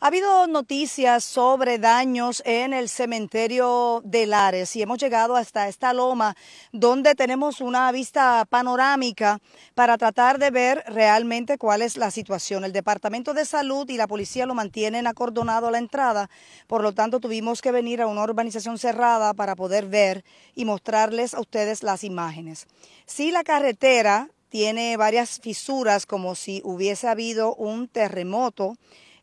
Ha habido noticias sobre daños en el cementerio de Lares y hemos llegado hasta esta loma donde tenemos una vista panorámica para tratar de ver realmente cuál es la situación. El Departamento de Salud y la policía lo mantienen acordonado a la entrada, por lo tanto tuvimos que venir a una urbanización cerrada para poder ver y mostrarles a ustedes las imágenes. Si la carretera tiene varias fisuras como si hubiese habido un terremoto,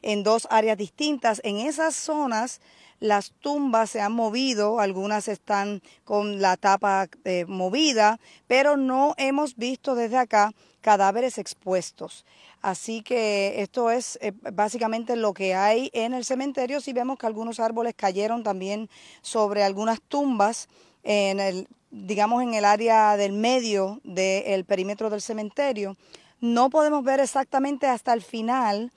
en dos áreas distintas. En esas zonas las tumbas se han movido, algunas están con la tapa eh, movida, pero no hemos visto desde acá cadáveres expuestos. Así que esto es eh, básicamente lo que hay en el cementerio. Si vemos que algunos árboles cayeron también sobre algunas tumbas en el, digamos, en el área del medio del perímetro del cementerio. No podemos ver exactamente hasta el final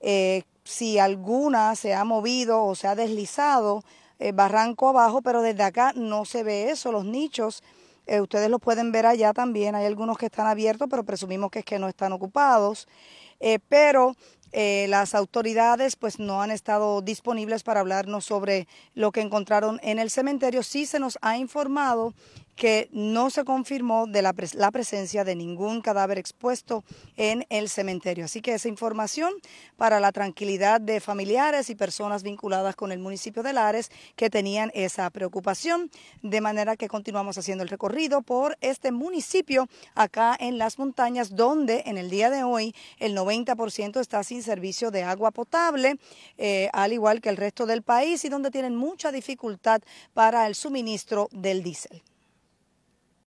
eh, si alguna se ha movido o se ha deslizado eh, barranco abajo, pero desde acá no se ve eso, los nichos. Eh, ustedes los pueden ver allá también, hay algunos que están abiertos, pero presumimos que es que no están ocupados. Eh, pero eh, las autoridades pues no han estado disponibles para hablarnos sobre lo que encontraron en el cementerio. Sí se nos ha informado que no se confirmó de la, la, presencia de ningún cadáver expuesto en el cementerio. Así que esa información para la tranquilidad de familiares y personas vinculadas con el municipio de Lares que tenían esa preocupación, de manera que continuamos haciendo el recorrido por este municipio acá en las montañas, donde en el día de hoy el 90% está sin servicio de agua potable, eh, al igual que el resto del país y donde tienen mucha dificultad para el suministro del diésel.